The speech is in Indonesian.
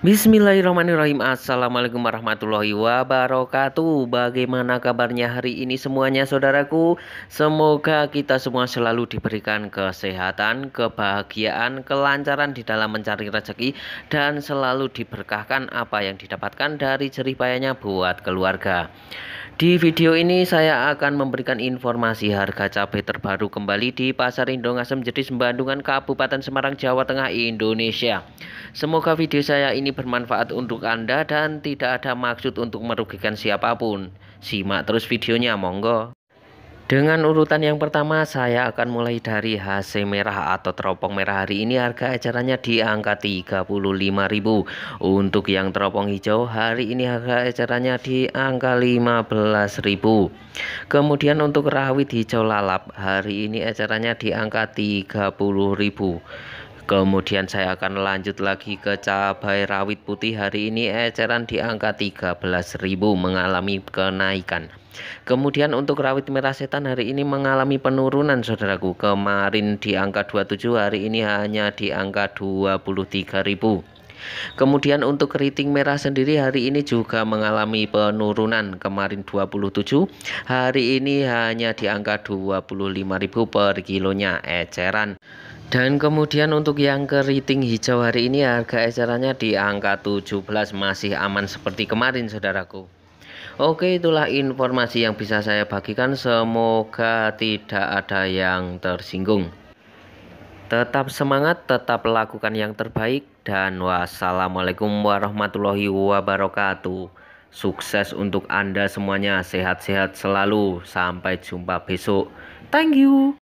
Bismillahirrahmanirrahim Assalamualaikum warahmatullahi wabarakatuh Bagaimana kabarnya hari ini semuanya saudaraku Semoga kita semua selalu diberikan kesehatan, kebahagiaan, kelancaran di dalam mencari rezeki Dan selalu diberkahkan apa yang didapatkan dari jerih payahnya buat keluarga di video ini saya akan memberikan informasi harga cabai terbaru kembali di Pasar Indongasem Jetis Bandungan Kabupaten Semarang Jawa Tengah Indonesia. Semoga video saya ini bermanfaat untuk Anda dan tidak ada maksud untuk merugikan siapapun. Simak terus videonya monggo. Dengan urutan yang pertama, saya akan mulai dari HC merah atau teropong merah hari ini harga acaranya di angka 35.000. Untuk yang teropong hijau hari ini harga acaranya di angka 15.000. Kemudian untuk rawit hijau lalap hari ini acaranya di angka 30.000. Kemudian saya akan lanjut lagi ke cabai rawit putih hari ini eceran di angka 13.000 mengalami kenaikan. Kemudian untuk rawit merah setan hari ini mengalami penurunan saudaraku. Kemarin di angka 27, hari ini hanya di angka 23.000. Kemudian untuk keriting merah sendiri hari ini juga mengalami penurunan kemarin 27 hari ini hanya di angka 25.000 per kilonya eceran dan kemudian untuk yang keriting hijau hari ini harga ecerannya di angka 17 masih aman seperti kemarin saudaraku Oke, itulah informasi yang bisa saya bagikan. Semoga tidak ada yang tersinggung. Tetap semangat, tetap lakukan yang terbaik, dan wassalamualaikum warahmatullahi wabarakatuh. Sukses untuk Anda semuanya, sehat-sehat selalu. Sampai jumpa besok. Thank you.